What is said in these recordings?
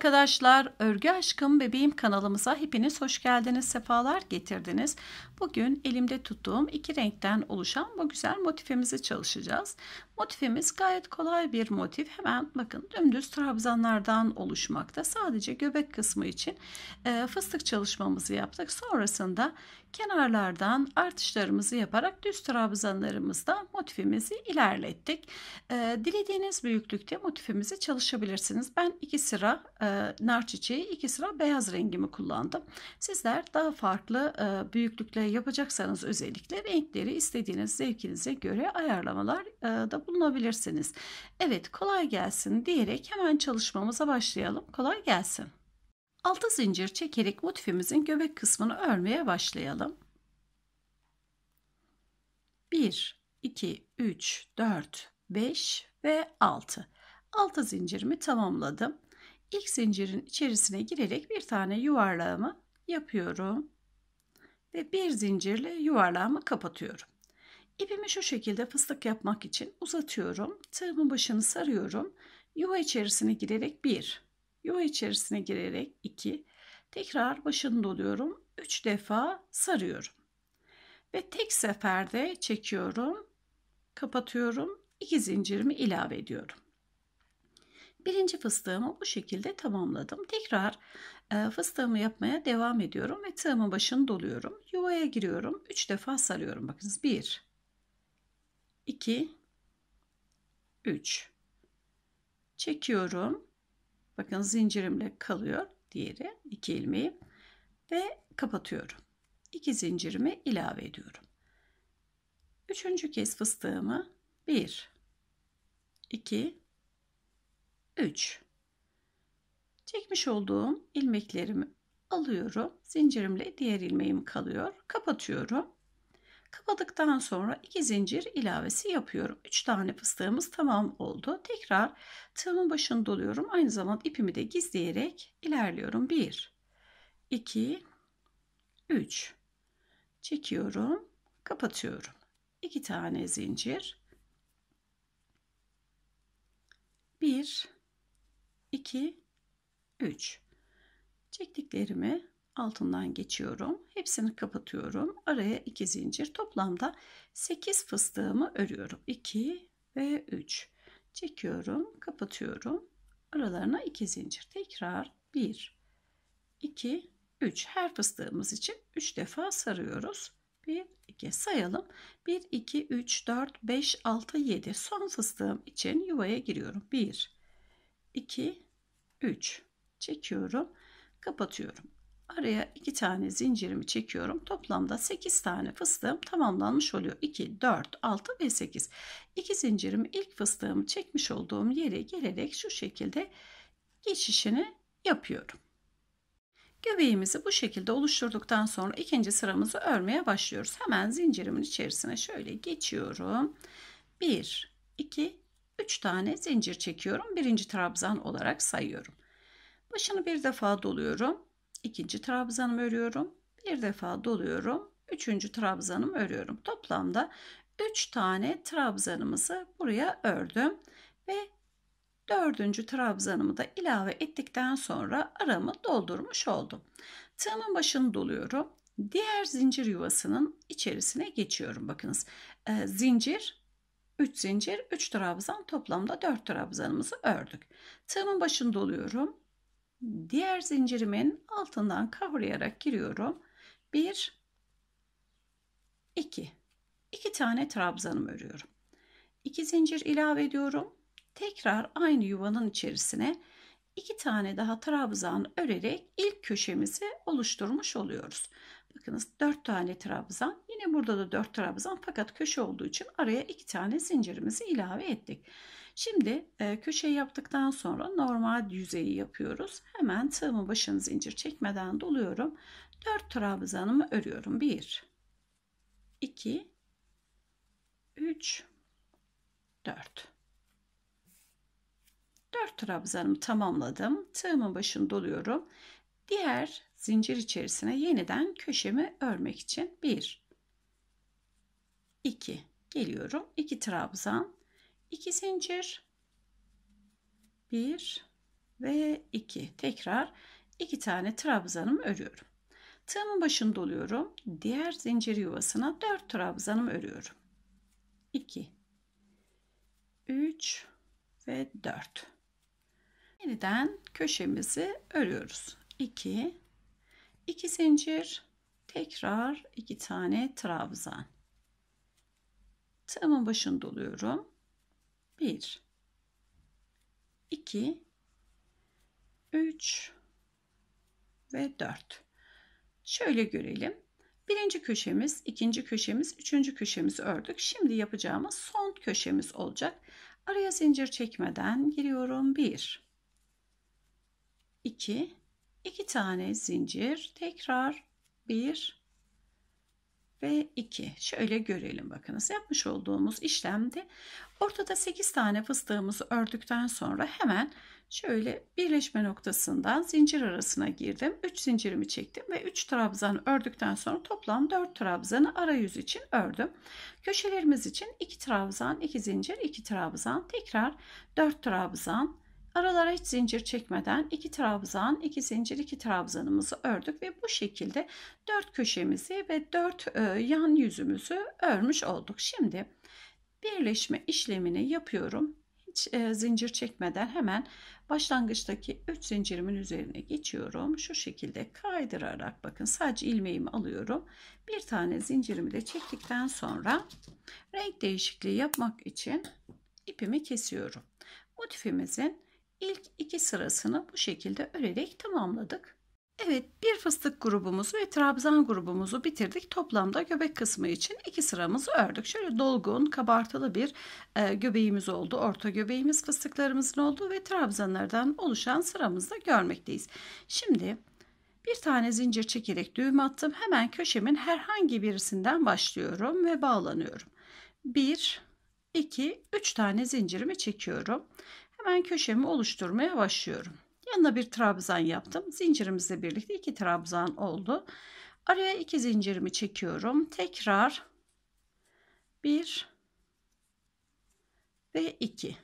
arkadaşlar, Örgü Aşkım Bebeğim kanalımıza hepiniz hoş geldiniz, sefalar getirdiniz. Bugün elimde tuttuğum iki renkten oluşan bu güzel motifimizi çalışacağız. Motifimiz gayet kolay bir motif. Hemen bakın dümdüz trabzanlardan oluşmakta. Sadece göbek kısmı için e, fıstık çalışmamızı yaptık. Sonrasında Kenarlardan artışlarımızı yaparak düz trabzanlarımızda motifimizi ilerlettik. E, dilediğiniz büyüklükte motifimizi çalışabilirsiniz. Ben iki sıra e, nar çiçeği, iki sıra beyaz rengimi kullandım. Sizler daha farklı e, büyüklükle yapacaksanız özellikle renkleri istediğiniz zevkinize göre ayarlamalar e, da bulunabilirsiniz. Evet kolay gelsin diyerek hemen çalışmamıza başlayalım. Kolay gelsin. 6 zincir çekerek motifimizin göbek kısmını örmeye başlayalım. 1, 2, 3, 4, 5 ve 6. 6 zincirimi tamamladım. İlk zincirin içerisine girerek bir tane yuvarlağımı yapıyorum. Ve bir zincirle yuvarlağımı kapatıyorum. İpimi şu şekilde fıstık yapmak için uzatıyorum. Tığımın başını sarıyorum. Yuva içerisine girerek 1, yuva içerisine girerek 2 tekrar başını doluyorum 3 defa sarıyorum ve tek seferde çekiyorum kapatıyorum 2 zincirimi ilave ediyorum birinci fıstığımı bu şekilde tamamladım tekrar e, fıstığımı yapmaya devam ediyorum ve tığımın başını doluyorum yuvaya giriyorum 3 defa sarıyorum bakınız 1 2 3 çekiyorum Bakın zincirimle kalıyor diğeri iki ilmeği ve kapatıyorum. İki zincirimi ilave ediyorum. Üçüncü kez fıstığımı 1 2 3 çekmiş olduğum ilmeklerimi alıyorum. Zincirimle diğer ilmeğim kalıyor. Kapatıyorum. Kapadıktan sonra iki zincir ilavesi yapıyorum. Üç tane fıstığımız tamam oldu. Tekrar tığımın başını doluyorum. Aynı zamanda ipimi de gizleyerek ilerliyorum. Bir, iki, üç. Çekiyorum. Kapatıyorum. İki tane zincir. Bir, iki, üç. Çektiklerimi altından geçiyorum. Hepsini kapatıyorum. Araya 2 zincir. Toplamda 8 fıstığımı örüyorum. 2 ve 3. Çekiyorum, kapatıyorum. Aralarına 2 zincir. Tekrar 1 2 3. Her fıstığımız için 3 defa sarıyoruz. 1 2 sayalım. 1 2 3 4 5 6 7. Son fıstığım için yuvaya giriyorum. 1 2 3 çekiyorum kapatıyorum. Araya iki tane zincirimi çekiyorum. Toplamda 8 tane fıstığım tamamlanmış oluyor. 2, 4, 6 ve 8. 2 zincirimi ilk fıstığımı çekmiş olduğum yere gelerek şu şekilde geçişini yapıyorum. Göbeğimizi bu şekilde oluşturduktan sonra ikinci sıramızı örmeye başlıyoruz. Hemen zincirimin içerisine şöyle geçiyorum. 1, 2, 3 tane zincir çekiyorum. Birinci trabzan olarak sayıyorum. Başını bir defa doluyorum ikinci trabzanımı örüyorum. Bir defa doluyorum. Üçüncü trabzanımı örüyorum. Toplamda 3 tane trabzanımızı buraya ördüm ve dördüncü trabzanımı da ilave ettikten sonra aramı doldurmuş oldum. Tığımın başını doluyorum. Diğer zincir yuvasının içerisine geçiyorum. Bakınız e, zincir 3 zincir 3 trabzan toplamda 4 trabzanımızı ördük. Tığımın başını doluyorum diğer zincirimin altından kavrayarak giriyorum. 1 2 2 tane trabzanımı örüyorum. 2 zincir ilave ediyorum. Tekrar aynı yuvanın içerisine 2 tane daha trabzan örerek ilk köşemizi oluşturmuş oluyoruz. Bakınız 4 tane trabzan. Yine burada da 4 trabzan fakat köşe olduğu için araya 2 tane zincirimizi ilave ettik. Şimdi e, köşeyi yaptıktan sonra normal yüzeyi yapıyoruz. Hemen tığımın başını zincir çekmeden doluyorum. 4 trabzanımı örüyorum. 1 2 3 4 4 trabzanımı tamamladım. Tığımın başını doluyorum. Diğer zincir içerisine yeniden köşemi örmek için 1 2 geliyorum. 2 trabzan 2 zincir 1 ve 2 tekrar 2 tane trabzanım örüyorum tığımın başını doluyorum diğer zincir yuvasına 4 trabzanım örüyorum 2 3 ve 4 yeniden köşemizi örüyoruz 2 2 zincir tekrar 2 tane trabzan tığımın başını doluyorum 1 2 3 ve 4. Şöyle görelim. Birinci köşemiz, ikinci köşemiz, üçüncü köşemizi ördük. Şimdi yapacağımız son köşemiz olacak. Araya zincir çekmeden giriyorum. 1 2 2 tane zincir, tekrar 1 ve 2. Şöyle görelim bakınız. Yapmış olduğumuz işlemde ortada 8 tane fıstığımızı ördükten sonra hemen şöyle birleşme noktasından zincir arasına girdim. 3 zincirimi çektim ve 3 trabzan ördükten sonra toplam 4 trabzanı arayüz için ördüm. Köşelerimiz için 2 trabzan, 2 zincir, 2 trabzan, tekrar 4 trabzan, Aralara hiç zincir çekmeden iki trabzan, iki zincir, iki trabzanımızı ördük ve bu şekilde dört köşemizi ve dört e, yan yüzümüzü örmüş olduk. Şimdi birleşme işlemini yapıyorum. Hiç e, zincir çekmeden hemen başlangıçtaki üç zincirimin üzerine geçiyorum. Şu şekilde kaydırarak bakın sadece ilmeğimi alıyorum. Bir tane zincirimi de çektikten sonra renk değişikliği yapmak için ipimi kesiyorum. Motifimizin ilk iki sırasını bu şekilde örerek tamamladık. Evet bir fıstık grubumuzu ve trabzan grubumuzu bitirdik. Toplamda göbek kısmı için iki sıramızı ördük. Şöyle dolgun kabartılı bir e, göbeğimiz oldu. Orta göbeğimiz fıstıklarımızın olduğu ve trabzanlardan oluşan sıramızda görmekteyiz. Şimdi bir tane zincir çekerek düğüm attım. Hemen köşemin herhangi birisinden başlıyorum ve bağlanıyorum. 1 2 3 tane zincirimi çekiyorum Hemen köşemi oluşturmaya başlıyorum. Yanına bir trabzan yaptım. Zincirimizle birlikte iki trabzan oldu. Araya iki zincirimi çekiyorum. Tekrar bir ve iki.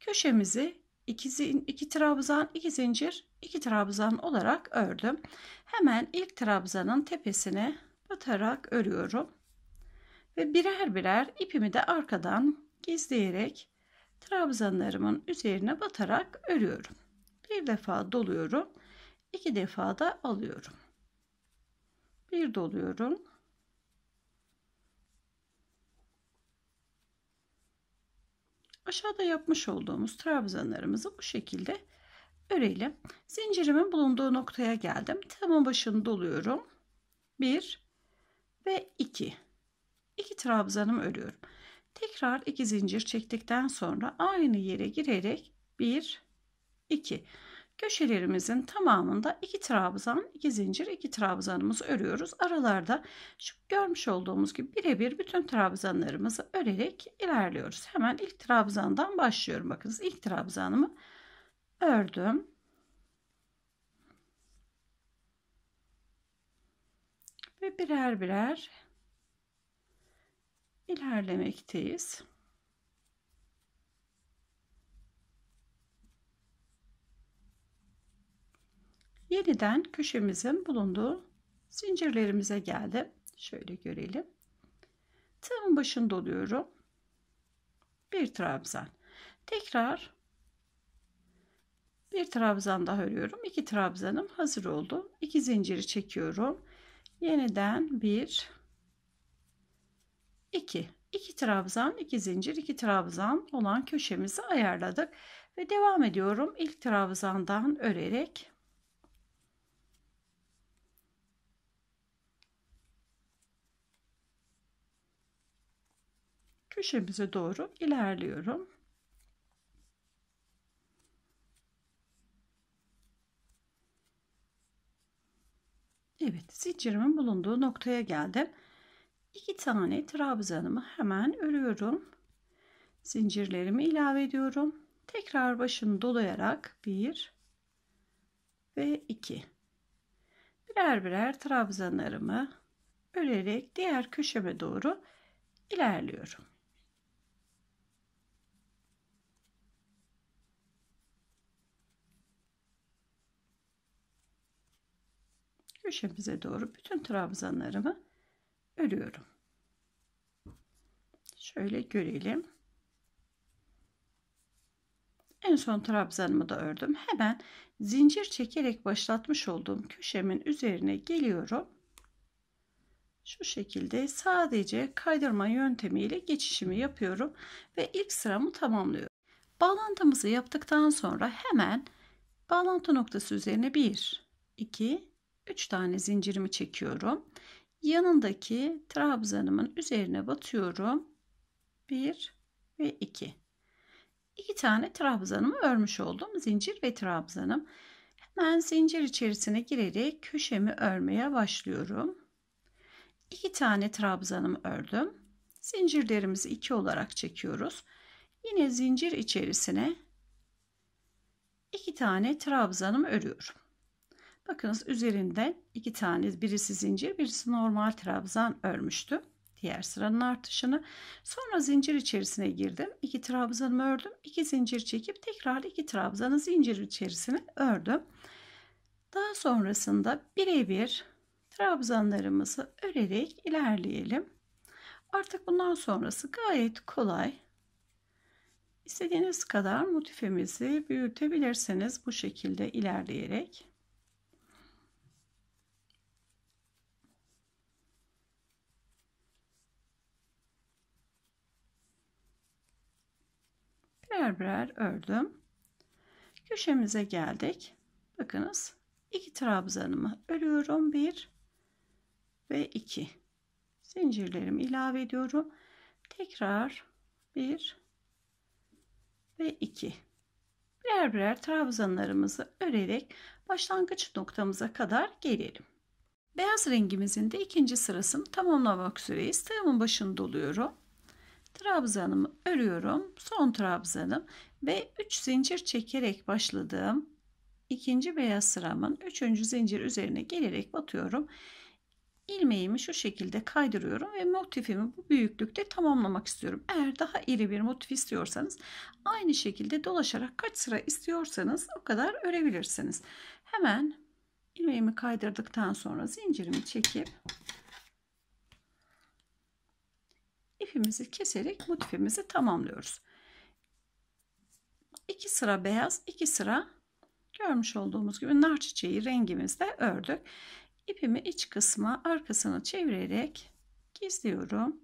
Köşemizi iki, iki trabzan, iki zincir, iki trabzan olarak ördüm. Hemen ilk trabzanın tepesine batarak örüyorum. Ve birer birer ipimi de arkadan gizleyerek trabzanlarımın üzerine batarak örüyorum. Bir defa doluyorum. iki defa da alıyorum. Bir doluyorum. Aşağıda yapmış olduğumuz trabzanlarımızı bu şekilde örelim. Zincirimin bulunduğu noktaya geldim. Tamam başını doluyorum. Bir ve iki. İki trabzanımı örüyorum. Tekrar 2 zincir çektikten sonra aynı yere girerek 1 2 köşelerimizin tamamında 2 trabzan 2 zincir 2 trabzanımızı örüyoruz. Aralarda şu görmüş olduğumuz gibi birebir bütün trabzanlarımızı örerek ilerliyoruz. Hemen ilk trabzandan başlıyorum. Bakınız ilk trabzanımı ördüm. Ve birer birer ilerlemekteyiz. Yeniden köşemizin bulunduğu zincirlerimize geldim. Şöyle görelim. Tığımın başını doluyorum. Bir trabzan. Tekrar bir trabzan daha örüyorum. İki trabzanım hazır oldu. İki zinciri çekiyorum. Yeniden bir 2. 2 trabzan, 2 zincir, 2 trabzan olan köşemizi ayarladık. Ve devam ediyorum. İlk trabzandan örerek köşemize doğru ilerliyorum. Evet, zincirimin bulunduğu noktaya geldim. 2 tane trabzanımı hemen örüyorum. Zincirlerimi ilave ediyorum. Tekrar başını dolayarak 1 ve 2. Birer birer trabzanlarımı örerek diğer köşeme doğru ilerliyorum. Köşemize doğru bütün trabzanlarımı örüyorum. Şöyle görelim. En son trabzanımı da ördüm. Hemen zincir çekerek başlatmış olduğum köşemin üzerine geliyorum. Şu şekilde sadece kaydırma yöntemiyle geçişimi yapıyorum ve ilk sıramı tamamlıyorum. Bağlantımızı yaptıktan sonra hemen bağlantı noktası üzerine 1, 2, 3 tane zincirimi çekiyorum yanındaki trabzanımın üzerine batıyorum. 1 ve 2. 2 tane trabzanımı örmüş oldum. Zincir ve trabzanım. Hemen zincir içerisine girerek köşemi örmeye başlıyorum. 2 tane trabzanımı ördüm. Zincirlerimizi 2 olarak çekiyoruz. Yine zincir içerisine 2 tane trabzanımı örüyorum. Bakınız üzerinde iki tane birisi zincir birisi normal trabzan örmüştü Diğer sıranın artışını. Sonra zincir içerisine girdim. iki trabzanımı ördüm. iki zincir çekip tekrar iki trabzanı zincir içerisine ördüm. Daha sonrasında birebir trabzanlarımızı örerek ilerleyelim. Artık bundan sonrası gayet kolay. İstediğiniz kadar motifimizi büyütebilirsiniz bu şekilde ilerleyerek. birer birer ördüm. Köşemize geldik. Bakınız iki trabzanımı örüyorum. Bir ve iki. Zincirlerimi ilave ediyorum. Tekrar bir ve iki. Birer birer trabzanlarımızı örerek başlangıç noktamıza kadar gelelim. Beyaz rengimizin de ikinci sırasını tamamlamak üzereyiz. Tığımın başını doluyorum trabzanımı örüyorum. Son trabzanım ve 3 zincir çekerek başladığım ikinci beyaz sıramın 3. zincir üzerine gelerek batıyorum. Ilmeğimi şu şekilde kaydırıyorum ve motifimi bu büyüklükte tamamlamak istiyorum. Eğer daha iri bir motif istiyorsanız aynı şekilde dolaşarak kaç sıra istiyorsanız o kadar örebilirsiniz. Hemen ilmeğimi kaydırdıktan sonra zincirimi çekip ipimizi keserek motifimizi tamamlıyoruz. 2 sıra beyaz, 2 sıra görmüş olduğumuz gibi nar çiçeği rengimizde ördük. İpimi iç kısma arkasını çevirerek gizliyorum.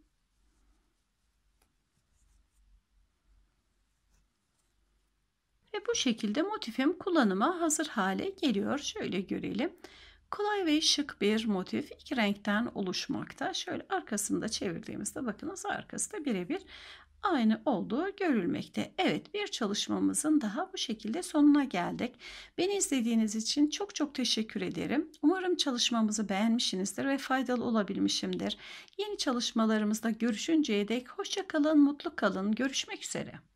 Ve bu şekilde motifim kullanıma hazır hale geliyor. Şöyle görelim. Kolay ve şık bir motif iki renkten oluşmakta. Şöyle arkasında çevirdiğimizde bakınız arkası da birebir aynı olduğu görülmekte. Evet bir çalışmamızın daha bu şekilde sonuna geldik. Beni izlediğiniz için çok çok teşekkür ederim. Umarım çalışmamızı beğenmişsinizdir ve faydalı olabilmişimdir. Yeni çalışmalarımızda görüşünceye dek hoşça kalın, mutlu kalın. Görüşmek üzere.